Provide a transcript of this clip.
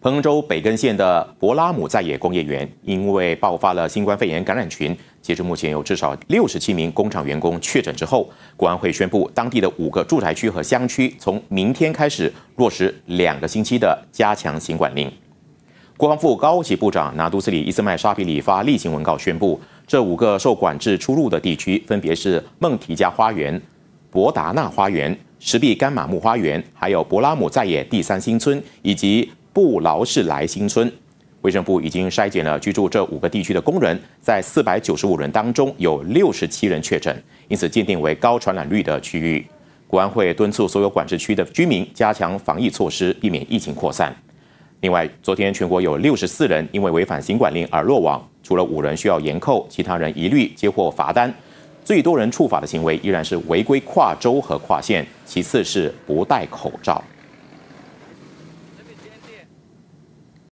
彭州北根县的博拉姆在野工业园因为爆发了新冠肺炎感染群，截至目前有至少六十七名工厂员工确诊之后，国安会宣布当地的五个住宅区和乡区从明天开始落实两个星期的加强行管令。国防副高级部长拿督斯里伊斯迈沙比里发例行文告宣布，这五个受管制出入的地区分别是孟提加花园、博达纳花园、石壁甘马木花园，还有博拉姆在野第三新村以及。布劳士莱新村，卫生部已经筛检了居住这五个地区的工人，在四百九十五人当中，有六十七人确诊，因此鉴定为高传染率的区域。国安会敦促所有管制区的居民加强防疫措施，避免疫情扩散。另外，昨天全国有六十四人因为违反行管令而落网，除了五人需要严扣，其他人一律接获罚单。最多人触法的行为依然是违规跨州和跨县，其次是不戴口罩。